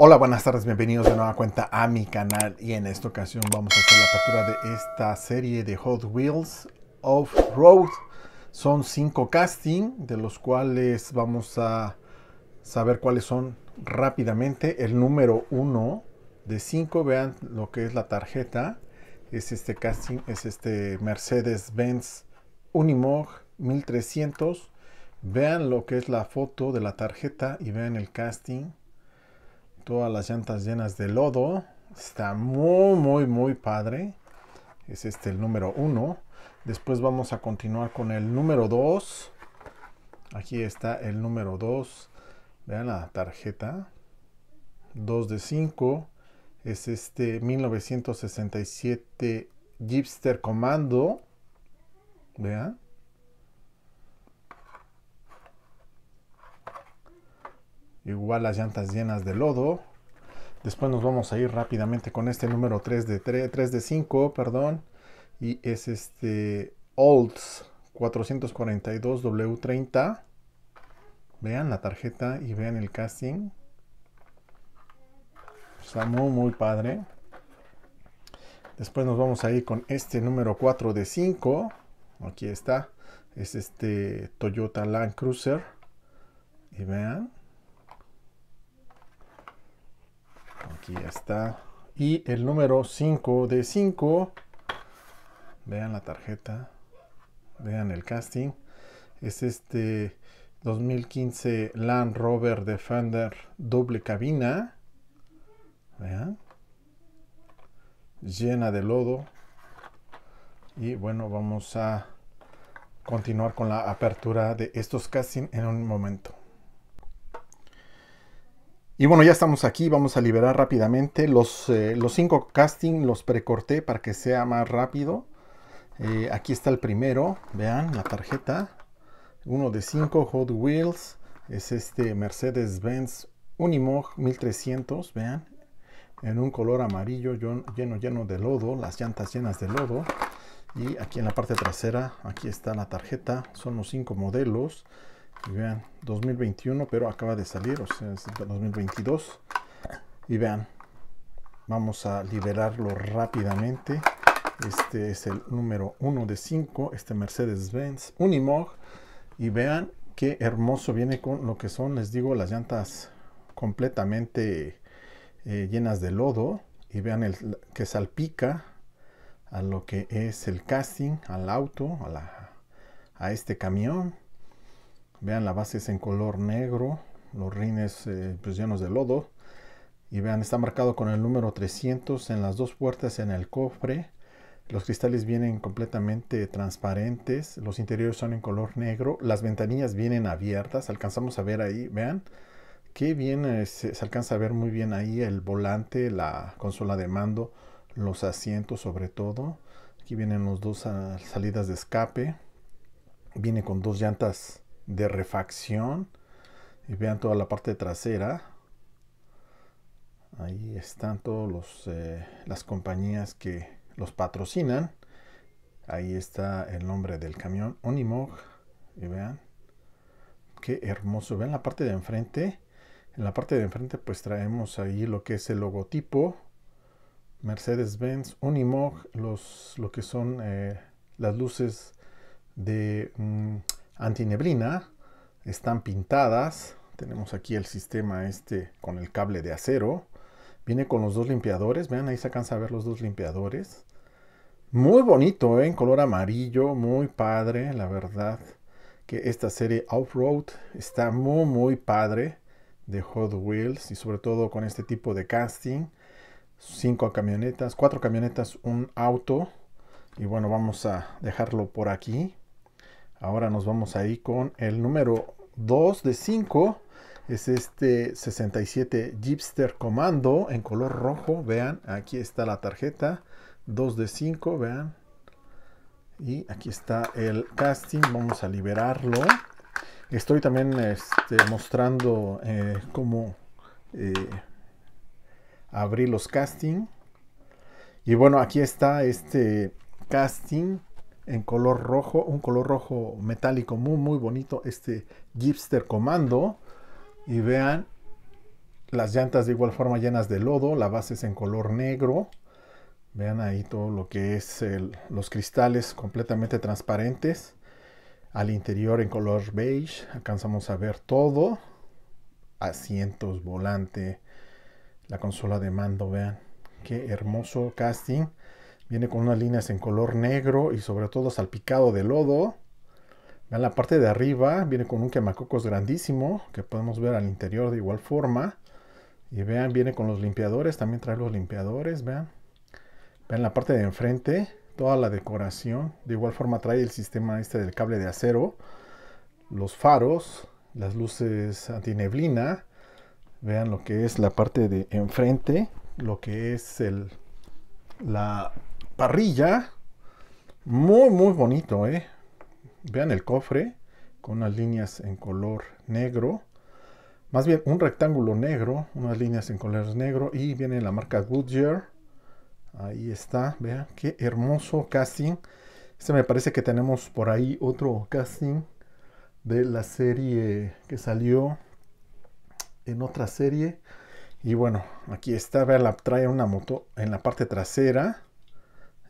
Hola, buenas tardes, bienvenidos de nueva cuenta a mi canal y en esta ocasión vamos a hacer la apertura de esta serie de Hot Wheels Off-Road. Son cinco casting, de los cuales vamos a saber cuáles son rápidamente. El número uno de cinco, vean lo que es la tarjeta, es este casting, es este Mercedes-Benz Unimog 1300. Vean lo que es la foto de la tarjeta y vean el casting todas las llantas llenas de lodo. Está muy, muy, muy padre. Es este el número 1. Después vamos a continuar con el número 2. Aquí está el número 2. Vean la tarjeta. 2 de 5. Es este 1967 Jeepster Commando. Vean. Igual las llantas llenas de lodo. Después nos vamos a ir rápidamente con este número 3 de 3, de 5, perdón. Y es este Olds 442W30. Vean la tarjeta y vean el casting. Está muy, muy padre. Después nos vamos a ir con este número 4 de 5. Aquí está. Es este Toyota Land Cruiser. Y vean. está. Y el número 5 de 5. Vean la tarjeta. Vean el casting. Es este 2015 Land Rover Defender doble cabina. Vean. Llena de lodo. Y bueno, vamos a continuar con la apertura de estos casting en un momento. Y bueno, ya estamos aquí, vamos a liberar rápidamente los, eh, los cinco casting, los precorté para que sea más rápido. Eh, aquí está el primero, vean la tarjeta. Uno de cinco Hot Wheels, es este Mercedes-Benz Unimog 1300, vean. En un color amarillo lleno, lleno de lodo, las llantas llenas de lodo. Y aquí en la parte trasera, aquí está la tarjeta, son los cinco modelos. Y vean, 2021, pero acaba de salir, o sea, es 2022. Y vean, vamos a liberarlo rápidamente. Este es el número 1 de 5, este Mercedes-Benz Unimog. Y vean qué hermoso viene con lo que son, les digo, las llantas completamente eh, llenas de lodo. Y vean el, que salpica a lo que es el casting, al auto, a, la, a este camión. Vean, la base es en color negro, los rines eh, pues, llenos de lodo. Y vean, está marcado con el número 300 en las dos puertas en el cofre. Los cristales vienen completamente transparentes, los interiores son en color negro, las ventanillas vienen abiertas, alcanzamos a ver ahí, vean, qué bien eh, se, alcanza a ver muy bien ahí el volante, la consola de mando, los asientos sobre todo. Aquí vienen los dos ah, salidas de escape, viene con dos llantas de refacción. Y vean toda la parte trasera. Ahí están todas eh, las compañías que los patrocinan. Ahí está el nombre del camión Unimog Y vean qué hermoso. Vean la parte de enfrente. En la parte de enfrente pues traemos ahí lo que es el logotipo. Mercedes-Benz, Unimog, los, lo que son eh, las luces de mm, antineblina, están pintadas, tenemos aquí el sistema este con el cable de acero, viene con los dos limpiadores, vean ahí se alcanza a ver los dos limpiadores, muy bonito, ¿eh? en color amarillo, muy padre, la verdad que esta serie Off-Road está muy muy padre de Hot Wheels y sobre todo con este tipo de casting. Cinco camionetas, cuatro camionetas, un auto. Y bueno, vamos a dejarlo por aquí. Ahora nos vamos ahí con el número 2 de 5. Es este 67 Jeepster Commando en color rojo. Vean, aquí está la tarjeta. 2 de 5, vean. Y aquí está el casting. Vamos a liberarlo. Estoy también este, mostrando eh, cómo eh, abrir los casting. Y bueno, aquí está este casting en color rojo, un color rojo metálico muy muy bonito este Gipster comando y vean las llantas de igual forma llenas de lodo, la base es en color negro. Vean ahí todo lo que es los cristales completamente transparentes. Al interior en color beige alcanzamos a ver todo. Asientos, volante, la consola de mando, vean qué hermoso casting. Viene con unas líneas en color negro y sobre todo salpicado de lodo. Vean la parte de arriba, viene con un quemacocos grandísimo que podemos ver al interior de igual forma. Y vean, viene con los limpiadores, también trae los limpiadores, vean. Vean la parte de enfrente, toda la decoración. De igual forma trae el sistema este del cable de acero, los faros, las luces antineblina. Vean lo que es la parte de enfrente, lo que es el, la parrilla. Muy, muy bonito, ¿eh? Vean el cofre con unas líneas en color negro. Más bien un rectángulo negro, unas líneas en color negro. Y viene la marca Goodyear. Ahí está, vean qué hermoso casting. Este me parece que tenemos por ahí otro casting de la serie que salió en otra serie. Y bueno, aquí está, vean, la trae una moto en la parte trasera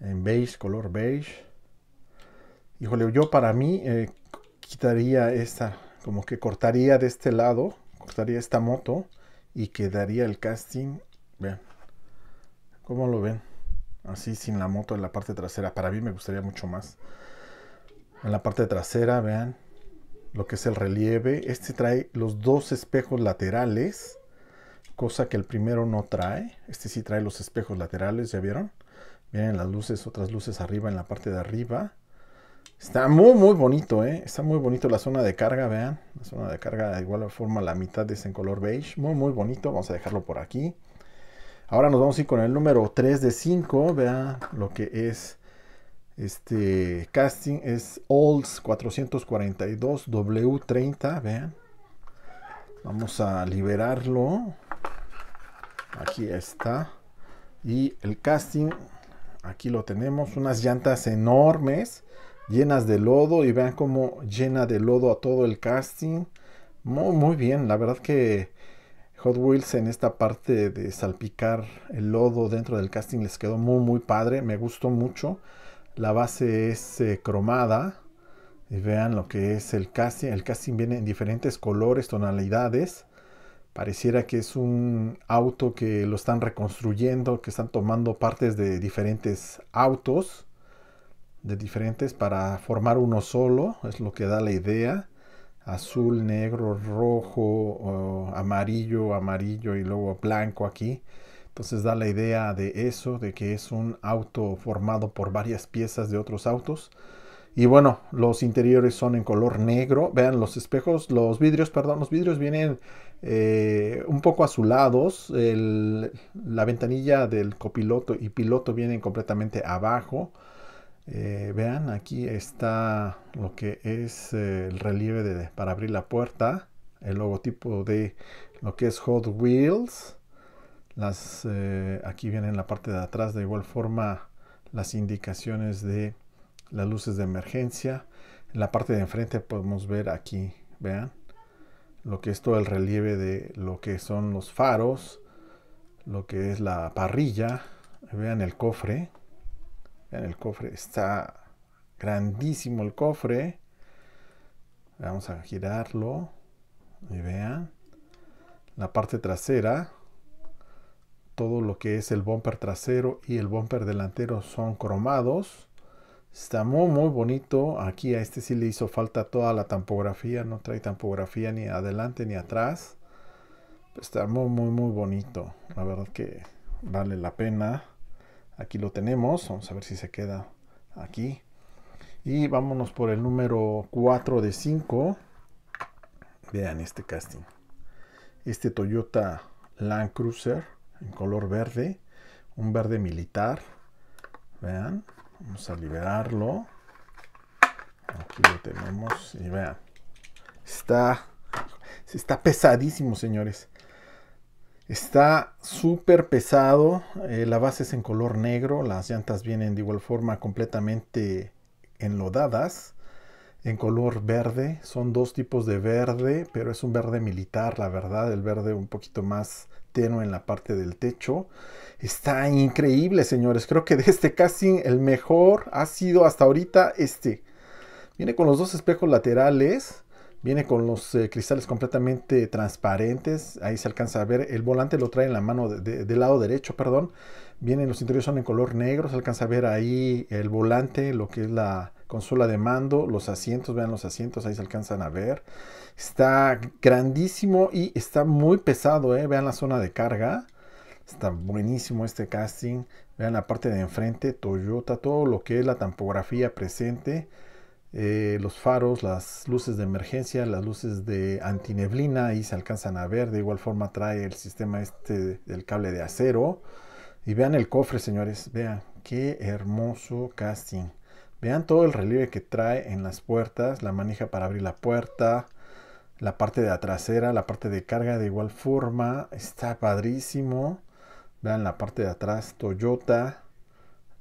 en beige, color beige. Híjole, yo para mí eh, quitaría esta, como que cortaría de este lado, cortaría esta moto y quedaría el casting. Vean, ¿cómo lo ven? Así sin la moto en la parte trasera. Para mí me gustaría mucho más. En la parte trasera, vean lo que es el relieve. Este trae los dos espejos laterales, cosa que el primero no trae. Este sí trae los espejos laterales, ¿ya vieron? Miren las luces, otras luces arriba en la parte de arriba. Está muy, muy bonito, ¿eh? Está muy bonito la zona de carga, vean. La zona de carga de igual forma la mitad es en color beige. Muy, muy bonito. Vamos a dejarlo por aquí. Ahora nos vamos a ir con el número 3 de 5. Vean lo que es este casting. Es Olds 442W30. Vean. Vamos a liberarlo. Aquí está. Y el casting Aquí lo tenemos, unas llantas enormes, llenas de lodo y vean cómo llena de lodo a todo el casting. Muy, bien, la verdad que Hot Wheels en esta parte de salpicar el lodo dentro del casting les quedó muy muy padre, me gustó mucho. La base es eh, cromada y vean lo que es el casting. El casting viene en diferentes colores, tonalidades Pareciera que es un auto que lo están reconstruyendo, que están tomando partes de diferentes autos, de diferentes para formar uno solo, es lo que da la idea. Azul, negro, rojo, amarillo, amarillo y luego blanco aquí. Entonces da la idea de eso, de que es un auto formado por varias piezas de otros autos. Y bueno, los interiores son en color negro. Vean los espejos, los vidrios, perdón, los vidrios vienen eh, un poco azulados. la ventanilla del copiloto y piloto vienen completamente abajo. Eh, vean, aquí está lo que es eh, el relieve para abrir la puerta. El logotipo de lo que es Hot Wheels. Las, aquí vienen la parte de atrás de igual forma las indicaciones de las luces de emergencia. En la parte de enfrente podemos ver aquí, vean, lo que es todo el relieve de lo que son los faros, lo que es la parrilla. Vean el cofre. Vean el cofre. Está grandísimo el cofre. Vamos a girarlo. Y vean. La parte trasera. Todo lo que es el bumper trasero y el bumper delantero son cromados. Está muy, muy bonito. Aquí a este sí le hizo falta toda la tampografía. No trae tampografía ni adelante ni atrás. está muy, muy, muy bonito. La verdad que vale la pena. Aquí lo tenemos. Vamos a ver si se queda aquí. Y vámonos por el número 4 de 5. Vean este casting. Este Toyota Land Cruiser en color verde. Un verde militar. Vean. Vamos a liberarlo. Aquí lo tenemos. Y vean. Está. Está pesadísimo, señores. Está súper pesado. Eh, la base es en color negro. Las llantas vienen de igual forma completamente enlodadas. En color verde. Son dos tipos de verde. Pero es un verde militar, la verdad. El verde un poquito más en la parte del techo. Está increíble, señores. Creo que de este casting el mejor ha sido hasta ahorita este. Viene con los dos espejos laterales. Viene con los eh, cristales completamente transparentes. Ahí se alcanza a ver. El volante lo trae en la mano del lado derecho, perdón. Vienen los interiores son en color negro. Se alcanza a ver ahí el volante, lo que es la consola de mando, los asientos. Vean los asientos, ahí se alcanzan a ver. Está grandísimo y está muy pesado, eh. Vean la zona de carga. Está buenísimo este casting. Vean la parte de enfrente, Toyota, todo lo que es la tampografía presente. Eh, los faros, las luces de emergencia, las luces de antineblina, ahí se alcanzan a ver. De igual forma trae el sistema este del cable de acero. Y vean el cofre, señores. Vean, qué hermoso casting. Vean todo el relieve que trae en las puertas, la manija para abrir la puerta, la parte de la trasera, la parte de carga de igual forma, está padrísimo. Vean la parte de atrás, Toyota,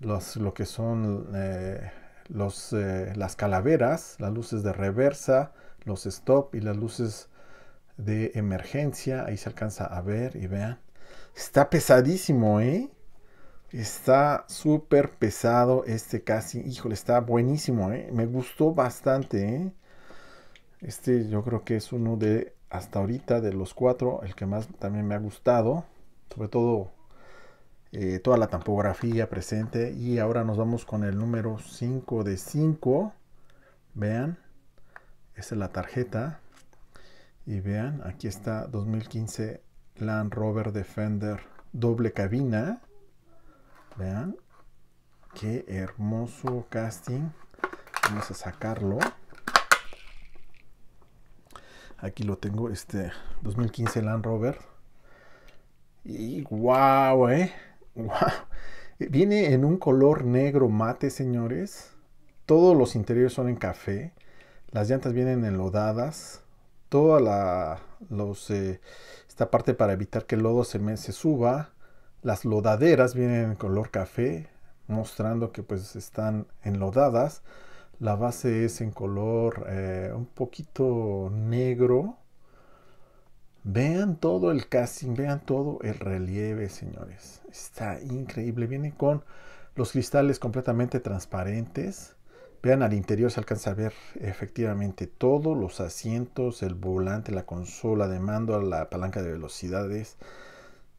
los, lo que son eh, los, eh, las calaveras, las luces de reversa, los stop y las luces de emergencia. Ahí se alcanza a ver y vean. Está pesadísimo, ¿eh? Está súper pesado este casi. Híjole, está buenísimo, ¿eh? Me gustó bastante, ¿eh? Este yo creo que es uno de, hasta ahorita, de los cuatro, el que más también me ha gustado. Sobre todo eh, toda la tampografía presente. Y ahora nos vamos con el número 5 de 5. Vean, esta es la tarjeta. Y vean, aquí está 2015 Land Rover Defender doble cabina. Vean, qué hermoso casting. Vamos a sacarlo. Aquí lo tengo, este 2015 Land Rover. Y guau, eh. Viene en un color negro mate, señores. Todos los interiores son en café. Las llantas vienen enlodadas. Toda la eh, esta parte para evitar que el lodo se, me, se suba. Las lodaderas vienen en color café, mostrando que pues están enlodadas. La base es en color eh, un poquito negro. Vean todo el casting, vean todo el relieve, señores. Está increíble. Viene con los cristales completamente transparentes. Vean al interior, se alcanza a ver efectivamente todos los asientos, el volante, la consola de mando, la palanca de velocidades.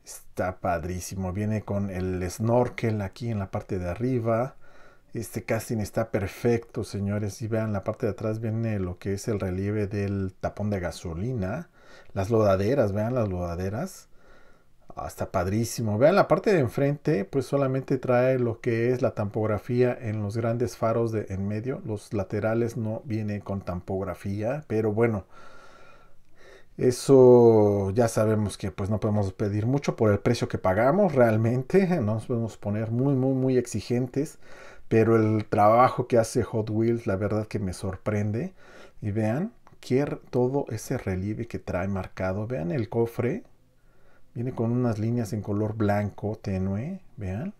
Está padrísimo. Viene con el snorkel aquí en la parte de arriba. Este casting está perfecto, señores. Y vean, la parte de atrás viene lo que es el relieve del tapón de gasolina. Las lodaderas, vean las lodaderas. Ah, está padrísimo. Vean la parte de enfrente, pues solamente trae lo que es la tampografía en los grandes faros de en medio. Los laterales no vienen con tampografía, pero bueno. Eso ya sabemos que pues no podemos pedir mucho por el precio que pagamos realmente. no Nos podemos poner muy, muy, muy exigentes. Pero el trabajo que hace Hot Wheels, la verdad que me sorprende. Y vean todo ese relieve que trae marcado. Vean el cofre. Viene con unas líneas en color blanco tenue. Vean.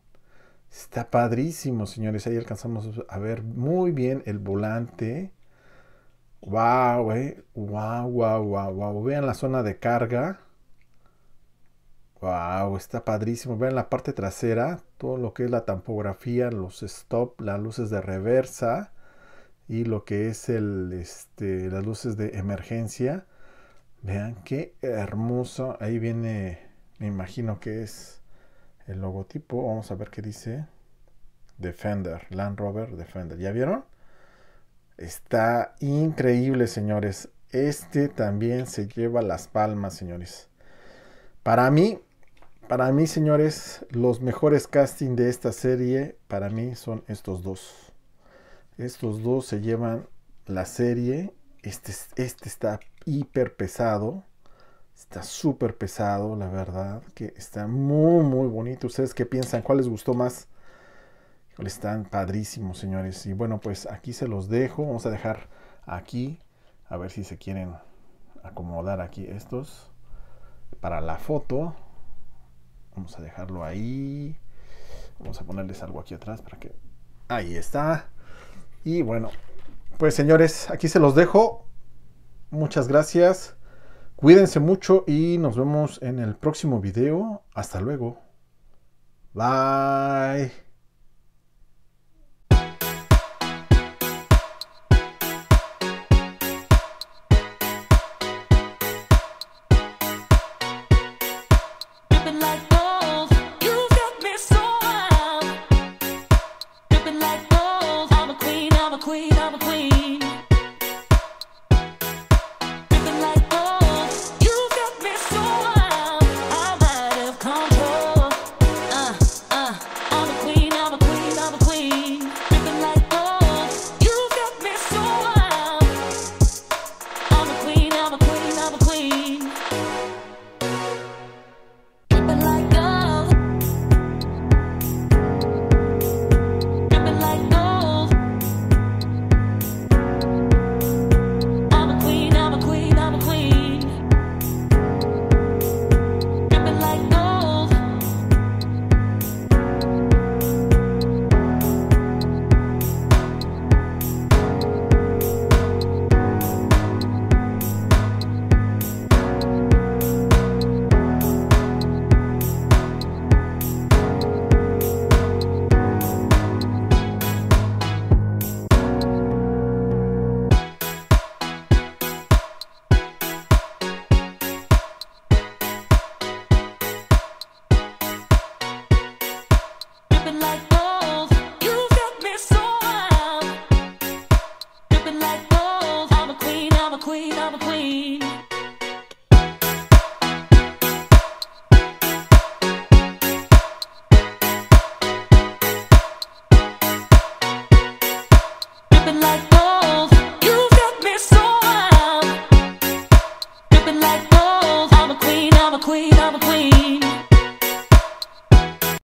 Está padrísimo, señores. Ahí alcanzamos a ver muy bien el volante. Wow, eh. Wow, wow, wow, wow. Vean la zona de carga. Wow, está padrísimo. Vean la parte trasera, todo lo que es la tampografía, los stop, las luces de reversa y lo que es el, este, las luces de emergencia. Vean qué hermoso. Ahí viene, me imagino que es el logotipo. Vamos a ver qué dice. Defender, Land Rover Defender. ¿Ya vieron? Está increíble, señores. Este también se lleva las palmas, señores. Para mí, para mí, señores, los mejores casting de esta serie, para mí, son estos dos. Estos dos se llevan la serie. Este, este está hiper pesado. Está súper pesado, la verdad. Que está muy, muy bonito. ¿Ustedes qué piensan? ¿Cuál les gustó más? Están padrísimos, señores. Y bueno, pues aquí se los dejo. Vamos a dejar aquí. A ver si se quieren acomodar aquí estos. Para la foto. Vamos a dejarlo ahí. Vamos a ponerles algo aquí atrás para que... Ahí está. Y bueno, pues señores, aquí se los dejo. Muchas gracias. Cuídense mucho y nos vemos en el próximo video. Hasta luego. Bye.